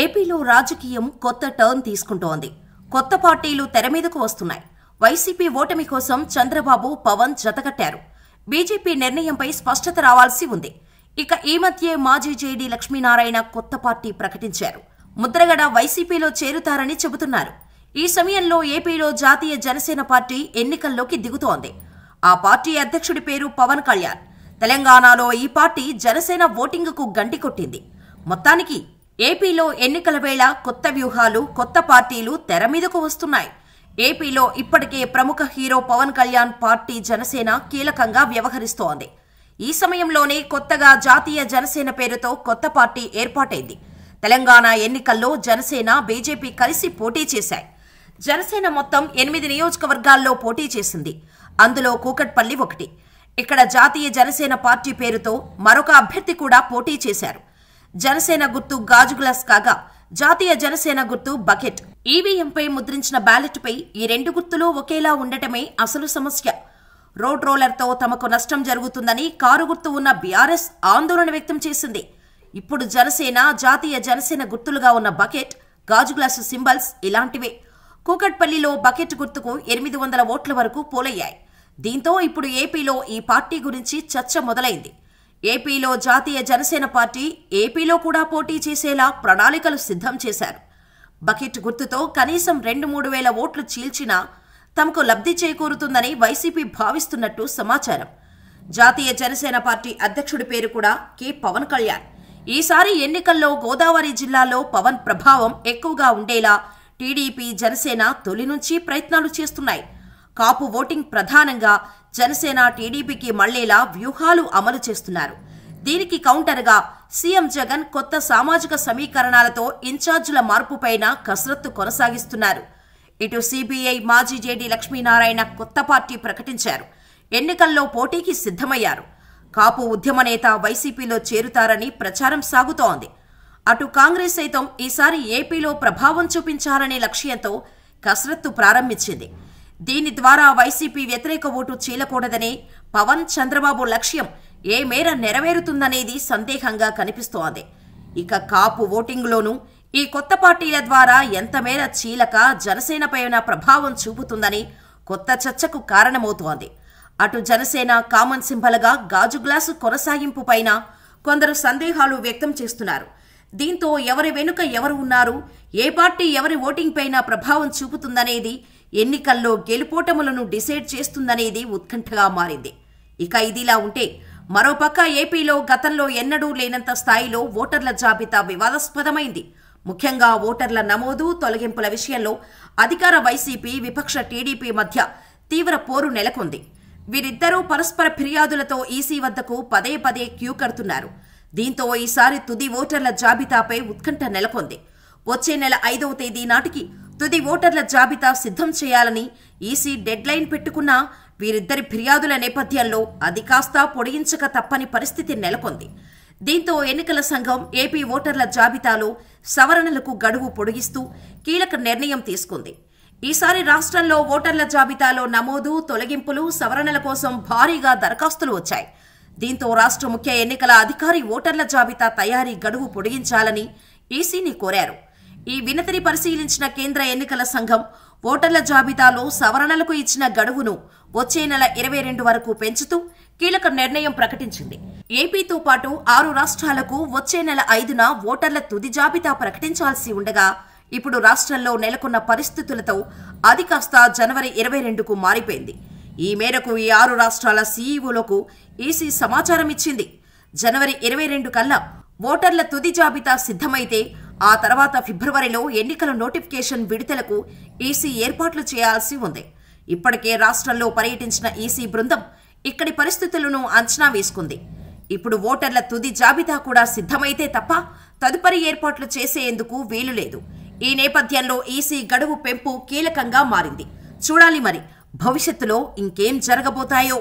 ఏపీలో రాజకీయం కొత్త టర్న్ తీసుకుంటోంది కొత్త పార్టీలు తెరమీదకు వస్తున్నాయి వైసీపీ ఓటమి కోసం చంద్రబాబు పవన్ జతకట్టారు బీజేపీ నిర్ణయంపై స్పష్టత రావాల్సి ఉంది ఇక ఈ మధ్యే మాజీ జేడీ లక్ష్మీనారాయణ కొత్త పార్టీ ప్రకటించారు ముద్రగడ వైసీపీలో చేరుతారని చెబుతున్నారు ఈ సమయంలో ఏపీలో జాతీయ జనసేన పార్టీ ఎన్నికల్లోకి దిగుతోంది ఆ పార్టీ అధ్యక్షుడి పేరు పవన్ కళ్యాణ్ తెలంగాణలో ఈ పార్టీ జనసేన ఓటింగుకు కొట్టింది మొత్తానికి ఏపీలో ఎన్నికల వేళ కొత్త వ్యూహాలు కొత్త పార్టీలు తెర మీదకు వస్తున్నాయి ఏపీలో ఇప్పటికే ప్రముఖ హీరో పవన్ కళ్యాణ్ పార్టీ జనసేన కీలకంగా వ్యవహరిస్తోంది ఈ సమయంలోనే కొత్తగా జాతీయ జనసేన పేరుతో కొత్త పార్టీ ఏర్పాటైంది తెలంగాణ ఎన్నికల్లో జనసేన బీజేపీ కలిసి పోటీ చేశాయి జనసేన మొత్తం ఎనిమిది నియోజకవర్గాల్లో పోటీ చేసింది అందులో కూకట్పల్లి ఒకటి ఇక్కడ జాతీయ జనసేన పార్టీ పేరుతో మరొక అభ్యర్థి కూడా పోటీ చేశారు జనసేన గుర్తు గాజు గ్లాస్ కాగా జాతీయ జనసేన గుర్తు బకెట్ ఈవీఎంపై ముద్రించిన బ్యాలెట్పై ఈ రెండు గుర్తులు ఒకేలా ఉండటమే అసలు సమస్య రోడ్ రోలర్తో తమకు నష్టం జరుగుతుందని కారు గుర్తు ఉన్న బీఆర్ఎస్ ఆందోళన వ్యక్తం చేసింది ఇప్పుడు జనసేన జాతీయ జనసేన గుర్తులుగా ఉన్న బకెట్ గాజు గ్లాసు సింబల్స్ ఇలాంటివే కూకట్పల్లిలో బకెట్ గుర్తుకు ఎనిమిది వందల ఓట్ల వరకు పోలయ్యాయి దీంతో ఇప్పుడు ఏపీలో ఈ పార్టీ గురించి చర్చ మొదలైంది ఏపీలో జాతీయ జనసేన పార్టీ ఏపీలో కూడా పోటీ చేసేలా ప్రణాళికలు సిద్ధం చేశారు బకెట్ గుర్తుతో కనీసం రెండు మూడు వేల ఓట్లు చీల్చినా తమకు లబ్ధి చేకూరుతుందని వైసీపీ భావిస్తున్నట్టు సమాచారం జాతీయ జనసేన పార్టీ అధ్యక్షుడి పేరు కూడా కె పవన్ కళ్యాణ్ ఈసారి ఎన్నికల్లో గోదావరి జిల్లాలో పవన్ ప్రభావం ఎక్కువగా ఉండేలా టీడీపీ జనసేన తొలి నుంచి ప్రయత్నాలు చేస్తున్నాయి కాపు ఓటింగ్ ప్రధానంగా జనసేన టీడీపీకి మళ్లేలా వ్యూహాలు అమలు చేస్తున్నారు దీనికి కౌంటర్గా సీఎం జగన్ కొత్త సామాజిక సమీకరణాలతో ఇన్ఛార్జీల మార్పుపైన కసరత్తు కొనసాగిస్తున్నారు ఇటు సిబిఐ మాజీ జేడీ లక్ష్మీనారాయణ కొత్త పార్టీ ప్రకటించారు ఎన్నికల్లో పోటీకి సిద్ధమయ్యారు కాపు ఉద్యమ నేత వైసీపీలో చేరుతారని ప్రచారం సాగుతోంది అటు కాంగ్రెస్ సైతం ఈసారి ఏపీలో ప్రభావం చూపించాలనే లక్ష్యంతో కసరత్తు ప్రారంభించింది దీని ద్వారా వైసీపీ వ్యతిరేక ఓటు చీలకూడదని పవన్ చంద్రబాబు లక్ష్యం ఏ మేర నెరవేరుతుందనేది సందేహంగా కనిపిస్తోంది ఇక కాపు ఓటింగ్లోనూ ఈ కొత్త పార్టీల ద్వారా ఎంత మేర చీలక జనసేనపైన ప్రభావం చూపుతుందని కొత్త చర్చకు కారణమవుతోంది అటు జనసేన కామన్ సింబల్గా గాజు గ్లాసు పైన కొందరు సందేహాలు వ్యక్తం చేస్తున్నారు దీంతో ఎవరి వెనుక ఎవరు ఉన్నారు ఏ పార్టీ ఎవరి ఓటింగ్ పైన ప్రభావం చూపుతుందనేది ఎన్నికల్లో గెలుపోటములను డిసైడ్ చేస్తుందనేది ఉత్కంఠగా మారింది ఇక ఇదిలా ఉంటే మరోపక్క ఏపీలో గతంలో ఎన్నడూ లేనంత స్థాయిలో ఓటర్ల జాబితా వివాదాస్పదమైంది ముఖ్యంగా ఓటర్ల నమోదు తొలగింపుల విషయంలో అధికార వైసీపీ విపక్ష టీడీపీ మధ్య తీవ్ర పోరు నెలకొంది వీరిద్దరూ పరస్పర ఫిర్యాదులతో ఈసీ వద్దకు పదే పదే క్యూ కడుతున్నారు దీంతో ఈసారి తుది ఓటర్ల జాబితాపై ఉత్కంఠ నెలకొంది వచ్చే నెల ఐదవ తేదీ నాటికి తుది ఓటర్ల జాబితా సిద్ధం చేయాలని ఈసీ డెడ్లైన్ పెట్టుకున్న వీరిద్దరి ఫిర్యాదుల నేపథ్యంలో అది కాస్త పొడిగించక తప్పని పరిస్థితి నెలకొంది దీంతో ఎన్నికల సంఘం ఏపీ ఓటర్ల జాబితాలో సవరణలకు గడువు పొడిగిస్తూ కీలక నిర్ణయం తీసుకుంది ఈసారి రాష్ట్రంలో ఓటర్ల జాబితాలో నమోదు తొలగింపులు సవరణల కోసం భారీగా దరఖాస్తులు వచ్చాయి దీంతో రాష్ట్ర ముఖ్య ఎన్నికల అధికారి ఓటర్ల జాబితా తయారీ గడువు పొడిగించాలని ఈసీని కోరారు ఈ వినతిని పరిశీలించిన కేంద్ర ఎన్నికల సంఘం ఓటర్ల జాబితాలో సవరణలకు ఇచ్చిన గడువును వచ్చే నెల ఇరవై రెండు వరకు పెంచుతూ కీలక నిర్ణయం ప్రకటించింది ఏపీతో పాటు ఆరు రాష్ట్రాలకు వచ్చే నెల ఐదున ఓటర్ల తుది జాబితా ప్రకటించాల్సి ఉండగా ఇప్పుడు రాష్ట్రంలో నెలకొన్న పరిస్థితులతో అది కాస్త జనవరి ఇరవై రెండుకు మారిపోయింది ఈ మేరకు ఈ ఆరు రాష్ట్రాల సీఈఓలకు ఈసీ సమాచారం ఇచ్చింది జనవరి ఇరవై రెండు కల్లా ఓటర్ల తుది జాబితా సిద్ధమైతే ఆ తర్వాత ఫిబ్రవరిలో ఎన్నికల నోటిఫికేషన్ విడుదలకు ఈసీ ఏర్పాట్లు చేయాల్సి ఉంది ఇప్పటికే రాష్ట్రంలో పర్యటించిన ఈసీ బృందం ఇక్కడి పరిస్థితులను అంచనా వేసుకుంది ఇప్పుడు ఓటర్ల తుది జాబితా కూడా సిద్ధమైతే తప్ప తదుపరి ఏర్పాట్లు చేసేందుకు వీలు లేదు ఈ నేపథ్యంలో ఈసీ గడువు పెంపు కీలకంగా మారింది చూడాలి మరి భవిష్యత్తులో ఇంకేం జరగబోతాయో